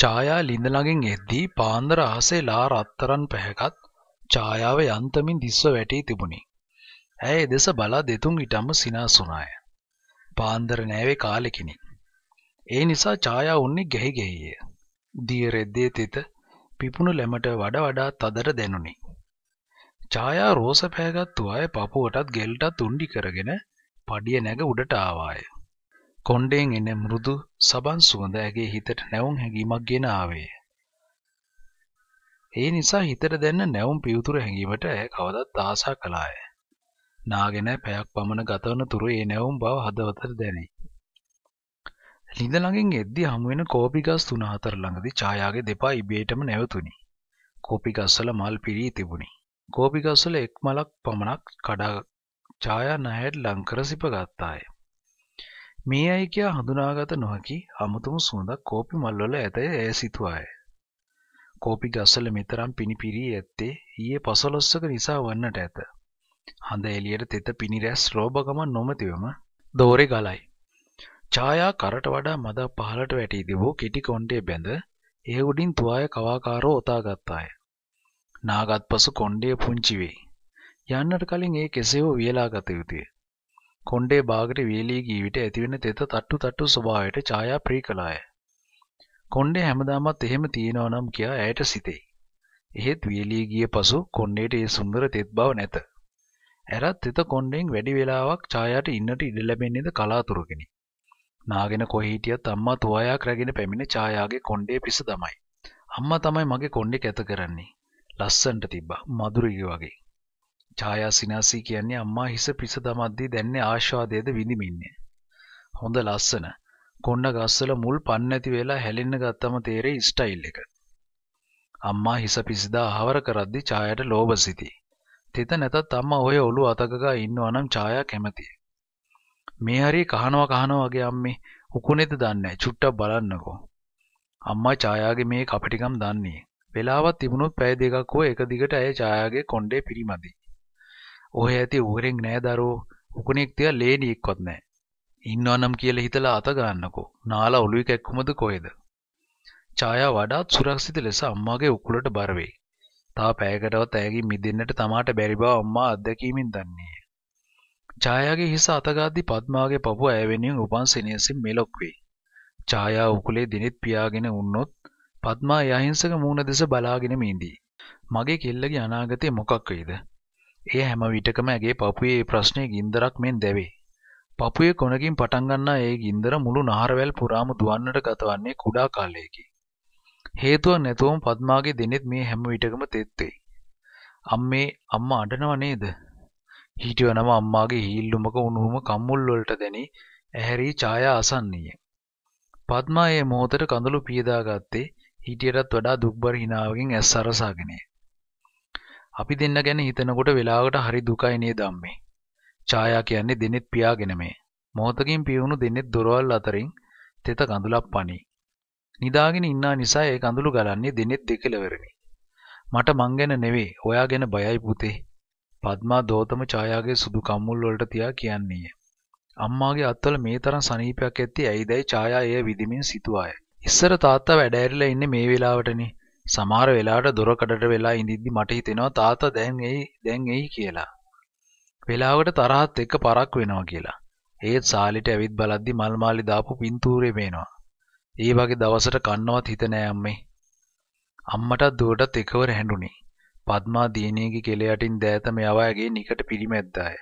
ඡායා ලිඳ ළඟින් එද්දී පාන්දර අහසේ ලා රත්තරන් පැහැගත් ඡායාව යන්තමින් දිස්ව වැටී තිබුණි. ඇය එදෙස බලා දෙතුන් ඊටම සිනාසුණාය. පාන්දර නෑවේ කාලෙකිනි. ඒ නිසා ඡායා උන්නේ ගැහි ගැහිය. දිය රෙද්දේ තෙත පිපුණු ලැමට වඩා වඩාත් අදට දැනුනි. ඡායා රෝස පැහැගත්තු අය පපුවටත් ගෙල්ටත් උණ්ඩි කරගෙන පඩිය නැග උඩට ආවාය. කොණ්ඩයෙන් එන මෘදු සබන් සුවඳ ඇගේ හිතට නැවුම් හැඟීමක් ගෙන ආවේය. ඒ නිසා හිතට දැන්න නැවුම් පියුතුර හැඟීමට ඇය කවදත් ආසා කළාය. නාගෙන පැයක් පමණ ගතවන තුරු ඒ නැවුම් බව හදවතට දැනේ. ලිඳ ළඟින් එද්දී හමු වෙන කෝපි ගස් තුන හතර ළඟදී ඡායාගේ දෙපා ඉබේටම නැවතුණි. කෝපි ගස්වල මල් පිරී තිබුණි. කෝපි ගස්වල එක් මලක් පමණක් කඩා ඡායා නහයට ලං කර සිප ගත්තාය. මේ අයි කියා හඳුනාගත නොහැකි අමුතුම සුවඳක් කෝපි මල්වල ඇතැයි ඇය සිතුවාය. කෝපි ගස්සල මෙතරම් පිණිපිරී ඇත්තේ ඊයේ පසලොස්සක නිසා වන්නට ඇත. හඳ එළියට තෙත පිණිරැස් රෝභගමන් නොමැතිවම දෝරේ ගලයි. ඡායා කරට වඩා මද පහලට වැටී තිබූ කිටි කොණ්ඩේ බැඳ ඒ උඩින් තුවාය කවාකාරෝ ඔතා ගත්තාය. නාගත් පසු කොණ්ඩේ පුංචි වෙයි. යන්නට කලින් ඒ කෙසේ හෝ වියලා ගත යුතුය. කොණ්ඩය බාගට වියලී ගිය විට ඇතිවෙන තෙත තට්ටු තට්ටු ස්වභාවයට ඡායා ප්‍රී කළාය. කොණ්ඩේ හැමදාමත් එහෙම තියෙනවා නම් කියා ඇයට සිතෙයි. එහෙත් වියලී ගිය පසු කොණ්ඩේට ඒ සුන්දර තෙත් බව නැත. ඇරත් තෙත කොණ්ඩෙන් වැඩි වේලාවක් ඡායාට ඉන්නට ඉඩ ලැබෙන්නේද කලාතුරකිනි. නාගෙන කොහේ හිටියත් අම්මා තුවායක් රැගෙන පැමිණ ඡායාගේ කොණ්ඩේ පිස තමයි. අම්මා තමයි මගේ කොණ්ඩේ කැත කරන්නේ. ලස්සන්ට තිබ්බා මధుරිගේ වගේ. ඡායාසිනාසී කියන්නේ අම්මා හිස පිස දමද්දී දැන්නේ ආශාදයේද විඳිමින්නේ. හොඳ ලස්සන. කොණ්ඩ ගස්වල මුල් පන් නැති වෙලා හැලෙන්න ගත්තම තේරෙයි ස්ටයිල් එක. අම්මා හිස පිසදා ආවර කරද්දී ඡායාට ලෝභ සිතී. තිත නැතත් අම්මා ඔය ඔළුව අතකගා ඉන්නවා නම් ඡායා කැමතියි. මේ හරිය කහනවා කහනවා වගේ අම්මේ උකුණෙද දන්නේ චුට්ටක් බලන්නකෝ. අම්මා ඡායාගේ මේ කපටිකම් දන්නේ. වෙලාවක් තිබුණොත් පැය දෙකක් හෝ එක දිගට ඇය ඡායාගේ කොණ්ඩේ පිරිමදි. ඔහේ ඇති ඌරෙක් නෑ දරෝ උකුණෙක් තියා ලේනියෙක්වත් නෑ. ඉන්නවනම් කියලා හිතලා අත ගන්නකෝ. නාලා ඔළුවේ කැක්කුමද කොහෙද? ඡායා වඩාත් සුරක්ෂිත ලෙස අම්මාගේ උකුලට බර වෙයි. තා පෑයකටවත් ඇයගෙන් මිදෙන්නට තමාට බැරි බව අම්මා අත්දැකීමෙන් දන්නේ. ඡායාගේ හිස අතගාද්දී පద్මාගේ පපුව ඇය වෙනුවෙන් උපන් සෙනෙහසින් මෙලොක් වෙයි. ඡායා උකුලේ දිනෙත් පියාගෙන වුණොත් පద్මා යහින්සක මූණ දෙස බලාගෙන මිදී. මගේ කෙල්ලගේ අනාගතේ මොකක් වෙයිද? ඒ හැම විටකම ඇගේ පපුයේ ප්‍රශ්නය ගින්දරක් මෙන් දැවේ. පපුය කොනකින් පටන්ගන්නා ඒ ගින්දර මුළු නහරවැල් පුරාම දුවන්නට ගතවන්නේ කුඩා කාලයකි. හේතුව නැතුවම පද්මාගේ දෙනෙත් මේ හැම විටකම තෙත්වෙයි. අම්මේ අම්ම අඩනව නේද. හිටියනම අම්මාගේ හිල්ලුමක උණුහුම කම්මුල්වලට දැනි ඇහැරී ඡායා අසන්නීය. පද්මා ඒ මොහොතට කඳුළු පියදාගත්තේ හිටියටත් වඩා දුක්බර හිනාවකින් ඇස් අරසාගෙනය. අපි දෙන්න ගැන හිතනකොට වෙලාවට හරි දුකයි නේ ධම්මේ. ඡායා කියන්නේ දෙනෙත් පියාගෙන මේ. මොහොතකින් පියුණු දෙනෙත් දොරවල් අතරින් තෙත කඳුලක් පණී. නිදාගෙන ඉන්නා නිසා ඒ කඳුළු ගලන්නේ දිනෙත් දෙකලවරනේ. මට මං ගැන නෙවෙයි, ඔයා ගැන බයයි පුතේ. පద్මා දෝතම ඡායාගේ සුදු කම්මුල් වලට තියා කියන්නේ. අම්මාගේ අත්වල මේ තරම් සනීපයක් ඇත්තේ ඇයිදයි ඡායා එය විදිමින් සිතුවාය. ඉස්සර තාත්තා වැඩ ඇරිලා ඉන්නේ මේ වෙලාවටනේ. සමහර වෙලාවට දොරකඩට වෙලා ඉඳිද්දි මට හිතෙනවා තාත්තා දැන් එයි දැන් එයි කියලා. වෙලාවකට තරහත් එක්ක පරක් වෙනවා කියලා. ඒත් සාලිට ඇවිත් බලද්දි මල් මාලි දාපු පින්තූරේ පේනවා. ඒ වගේ දවසට කන්නවත් හිත නෑ අම්මේ. අම්මටත් දුවටත් එකවර හැඬුනේ. පద్මා දිනේගේ කෙළ යටින් දෑත මෙයව ඇගේ නිකට පිරිමැද්දාය.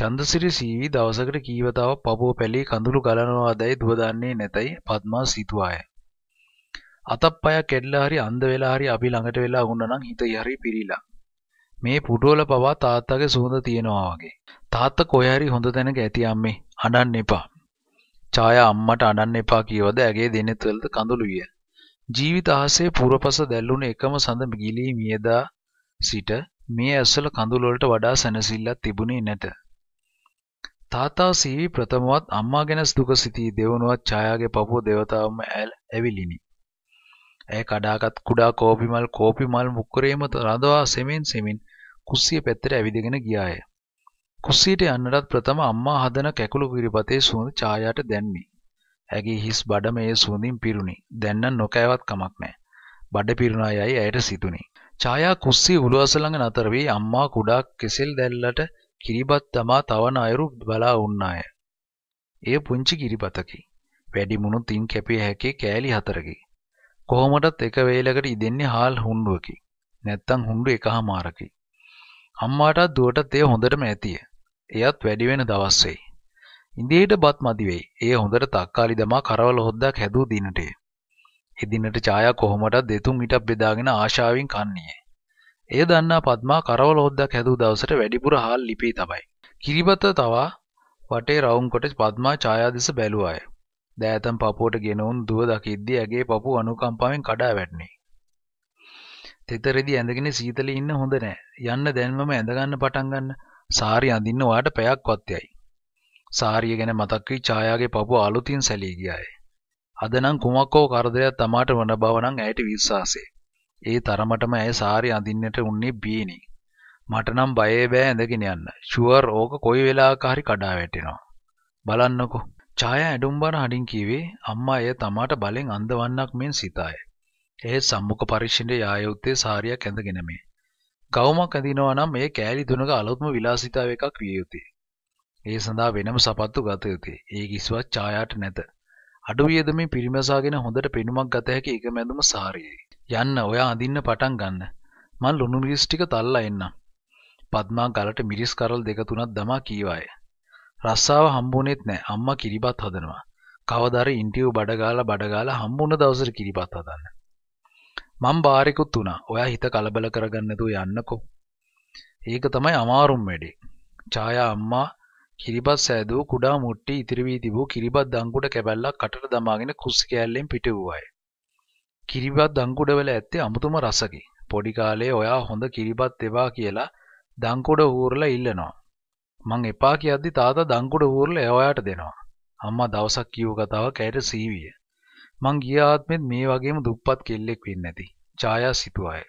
චන්දසිරි සීවි දවසකට කීවතාවක් පපුව පැලී කඳුළු ගලනවාදයි දුව දන්නේ නැතයි පద్මා සිතුවාය. අතක් පයක් කැඩලා හරි අන්ධ වෙලා හරි අපි ළඟට වෙලා වුණා නම් හිතේ හරි පිරීලා. මේ පුටුවල පවා තාත්තගේ සුවඳ තියෙනවා වගේ. තාත්තා කොහේ හරි හොඳ තැනක ඇති අම්මේ අඬන්න එපා. ඡායා අම්මට අඬන්න එපා කියවද ඇගේ දෙනෙත්වලද කඳුළු විය. ජීවිත ආහසේ පුරපස දැල්ලුණ එකම සඳ ගිලී මියදා සිට මේ ඇස්වල කඳුළු වලට වඩා සැනසෙල්ලක් තිබුණේ නැත. තාතා සීවි ප්‍රථමවත් අම්මා ගැන දුක සිටී දෙවනුවත් ඡායාගේ පපුව දෙවතාවම ඇවිලිනි. ඇය කඩාගත් කුඩා කෝපිමල් කෝපිමල් මුක්කරේම රඳවා සෙමෙන් සෙමින් කුස්සිය පැත්තට ඇවිදගෙන ගියාය. කුස්සියට යන්නටත් ප්‍රථම අම්මා හදන කැකුළු පිරිපතේ සුවඳ ඡායාට දැන්මි. ඇගේ හිස් බඩම ඒ සුවඳින් පිරුණි. දැන් නම් නොකෑවත් කමක් නැහැ. බඩ පිරුණා යයි ඇයට සිතුණි. ඡායා කුස්සිය උළුවස ළඟ නතර වී අම්මා කුඩා කෙසෙල් දැල්ලට කිරිබත් තමා තවන අයුරු බලා උන්නාය. එය පුංචි කිරිබතකි. වැඩි මුණු තින් කැපිය හැකි කෑලි හතරකි. කොහොමටත් එක වේලකට ඉදෙන්නේ හාල් හුණ්ඩුවකි. නැත්තම් හුණ්ඩු එකහමාරකි. අම්මාටත් දුවටත් එය හොඳටම ඇතිය. එයත් වැඩි වෙන දවස් වෙයි. ඉඳේට බත් මදි වෙයි. එය හොඳට තක්කාලි දමා කරවල හොද්දක් හැදූ දිනටය. එදිනට ඡායා කොහොමටත් දෙතුන් ඊටක් බෙදාගෙන ආශාවෙන් කන්නේ. එය දන්නා පద్මා කරවල හොද්දක් හැදූ දවසට වැඩිපුර හාල් ලිපේ තමයි. කිරිබත තවා වටේ රවුම් කොට පద్මා ඡායා දෙස බැලුවාය. දෑතම් පපුවට ගෙනවුන් දුව දකිද්දී ඇගේ පපු අනුකම්පාවෙන් කඩා වැටුනේ. තෙතරෙදි ඇඳගෙන සීතලේ ඉන්න හොඳ නෑ. යන්න දැන්මම ඇඳගන්න පටන් ගන්න. සාරි අඳින්න ඔයාට පැයක්වත් යයි. සාරිය ගැන මතක් වී ඡායාගේ පපුව අලුතින් සැලී ගියාය. අද නම් කුමක් හෝ කරදරයක් තමාට වන බව නම් ඇයට විශ්වාසය. ඒ තරමටම ඇය සාරි අඳින්නට උන්නේ බීනි. මට නම් බයේ බෑ ඇඳගෙන යන්න. ෂුවර් ඕක කොයි වෙලාවක හරි කඩා වැටෙනවා. බලන්නකෝ. ඡායා ඇඩුම්බර හඬින් කීවේ අම්මා එය තමාට බලෙන් අන්දවන්නක් මෙන් සිතාය. එහෙත් සම්මුඛ පරීක්ෂණයේ ආයුත්තේ සාරියක් ඇඳගෙන මේ. ගවුමක් ඇඳිනවා නම් ඒ කෑලි තුනක අලුත්ම විලාසිතාව එකක් විය යුතුය. ඒ සඳහා වෙනම සපත්තු ගත යුතුය. ඒ කිසිවත් ඡායාට නැත. අඩු වියදමින් පිරිමසාගෙන හොඳට පෙනුමක් ගත හැකි එක මැදුම සාරියයි. යන්න ඔයා අඳින්න පටන් ගන්න. මං ලුණු මිරිස් ටික තල්ලා එන්නම්. පద్මා ගලට මිරිස් කරල් දෙක තුනක් දමා කීවායේ. රස්සාව හම්බුනේත් නැහැ. අම්මා කිරිබත් හදනවා. කවදාර ඉන්ටියු බඩ ගාලා බඩ ගාලා හම්බුන දවසට කිරිබත් හදන්න. මම බාරෙකුත් උනා. ඔයා හිත කලබල කරගන්න නැතුව යන්නකෝ. ඒක තමයි අමාරුම වැඩේ. ඡායා අම්මා කිරිබත් සෑදූ කුඩා මුට්ටි ඉතිරි වී තිබූ කිරිබත් දංගුඩ කැබැල්ලක් කටට දමාගෙන කුස්ස කෑල්ලෙන් පිට වූවාය. කිරිබත් දංගුඩ වල ඇත්තේ අමුතුම රසකි. පොඩි කාලේ ඔයා හොඳ කිරිබත් එවා කියලා දංගුඩ හූරලා ඉල්ලනවා. මං එපා කියද්දි තාත්තා දංකුඩ ඌරලා එයාට දෙනවා. අම්මා දවසක් කියව කතාවක් ඇයට සීවිය. මං ගිය ආත්මෙත් මේ වගේම දුප්පත් කෙල්ලෙක් වෙන්නේ නැති. ඡායා සිතුවාය.